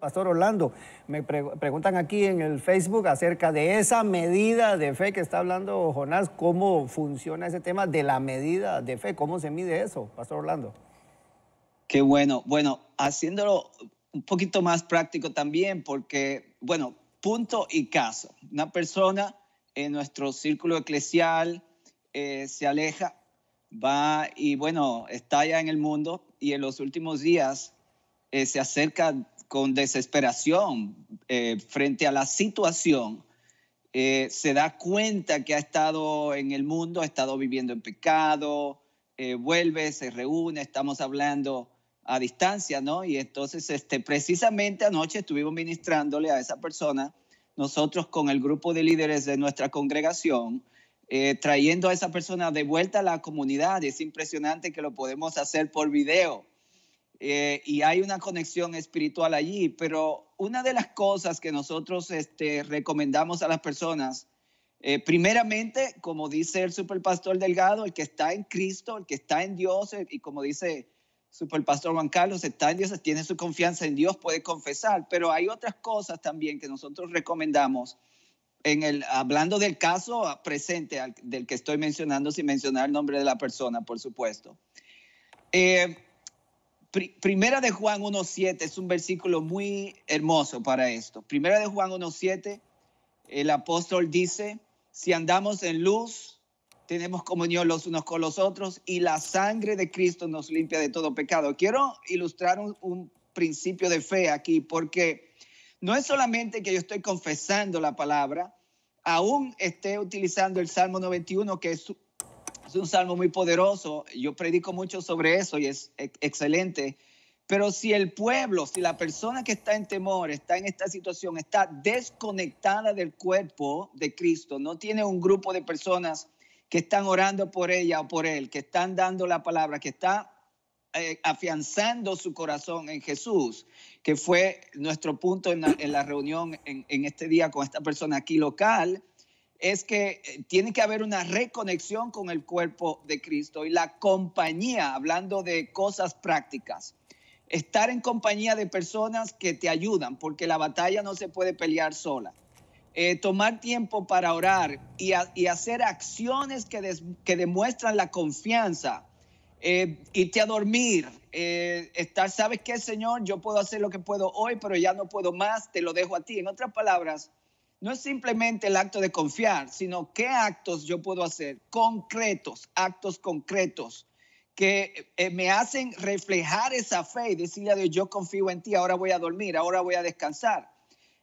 Pastor Orlando, me preguntan aquí en el Facebook acerca de esa medida de fe que está hablando Jonás, cómo funciona ese tema de la medida de fe, cómo se mide eso, Pastor Orlando. Qué bueno, bueno, haciéndolo un poquito más práctico también, porque, bueno, punto y caso. Una persona en nuestro círculo eclesial eh, se aleja, va y, bueno, está ya en el mundo y en los últimos días eh, se acerca con desesperación eh, frente a la situación, eh, se da cuenta que ha estado en el mundo, ha estado viviendo en pecado, eh, vuelve, se reúne, estamos hablando a distancia, ¿no? Y entonces, este, precisamente anoche estuvimos ministrándole a esa persona, nosotros con el grupo de líderes de nuestra congregación, trayendo a esa persona de vuelta a la comunidad. Es impresionante que lo podemos hacer por video. Eh, y hay una conexión espiritual allí, pero una de las cosas que nosotros este, recomendamos a las personas, eh, primeramente, como dice el superpastor Delgado, el que está en Cristo, el que está en Dios, eh, y como dice superpastor Juan Carlos, está en Dios, tiene su confianza en Dios, puede confesar, pero hay otras cosas también que nosotros recomendamos. En el, hablando del caso ah, presente del que estoy mencionando, sin mencionar el nombre de la persona, por supuesto. Eh, Primera de Juan 1.7 es un versículo muy hermoso para esto. Primera de Juan 1.7, el apóstol dice, si andamos en luz, tenemos comunión los unos con los otros y la sangre de Cristo nos limpia de todo pecado. Quiero ilustrar un, principio de fe aquí porque no es solamente que yo estoy confesando la palabra, aún esté utilizando el Salmo 91, que es es un salmo muy poderoso. Yo predico mucho sobre eso y es excelente. Pero si el pueblo, si la persona que está en temor, está en esta situación, está desconectada del cuerpo de Cristo, no tiene un grupo de personas que están orando por ella o por él, que están dando la palabra, que está eh, afianzando su corazón en Jesús, que fue nuestro punto en la, reunión en este día con esta persona aquí local, es que eh, tiene que haber una reconexión con el cuerpo de Cristo y la compañía, hablando de cosas prácticas. Estar en compañía de personas que te ayudan, porque la batalla no se puede pelear sola. Eh, tomar tiempo para orar y, hacer acciones que, demuestran la confianza. Eh, irte a dormir, estar, ¿sabes qué, Señor? Yo puedo hacer lo que puedo hoy, pero ya no puedo más, te lo dejo a ti. En otras palabras, no es simplemente el acto de confiar, sino qué actos yo puedo hacer, concretos, actos concretos, que eh, me hacen reflejar esa fe y decirle a Dios, yo confío en ti, ahora voy a dormir, ahora voy a descansar.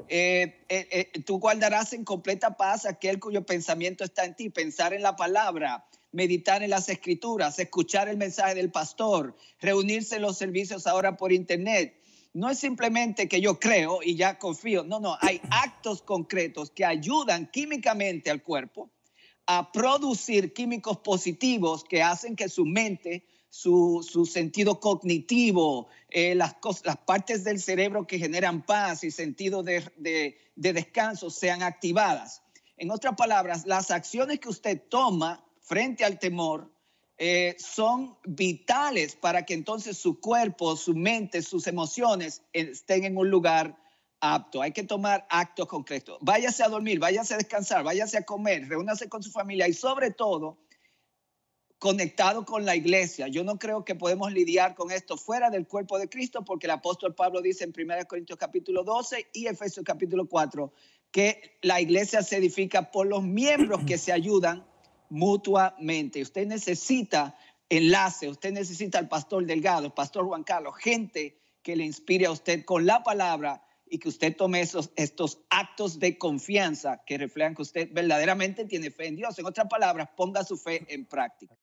Eh, eh, tú guardarás en completa paz aquel cuyo pensamiento está en ti, pensar en la palabra, meditar en las escrituras, escuchar el mensaje del pastor, reunirse en los servicios ahora por internet. No es simplemente que yo creo y ya confío. No, no, hay actos concretos que ayudan químicamente al cuerpo a producir químicos positivos que hacen que su mente, su, sentido cognitivo, eh, las, partes del cerebro que generan paz y sentido de descanso sean activadas. En otras palabras, las acciones que usted toma frente al temor, eh, son vitales para que entonces su cuerpo, su mente, sus emociones estén en un lugar apto. Hay que tomar actos concretos. Váyase a dormir, váyase a descansar, váyase a comer, reúnase con su familia y sobre todo conectado con la iglesia. Yo no creo que podemos lidiar con esto fuera del cuerpo de Cristo porque el apóstol Pablo dice en 1 Corintios capítulo 12 y Efesios capítulo 4 que la iglesia se edifica por los miembros que se ayudan mutuamente. Usted necesita enlace, usted necesita al pastor Delgado, pastor Juan Carlos, gente que le inspire a usted con la palabra y que usted tome esos, estos actos de confianza que reflejan que usted verdaderamente tiene fe en Dios. En otras palabras, ponga su fe en práctica.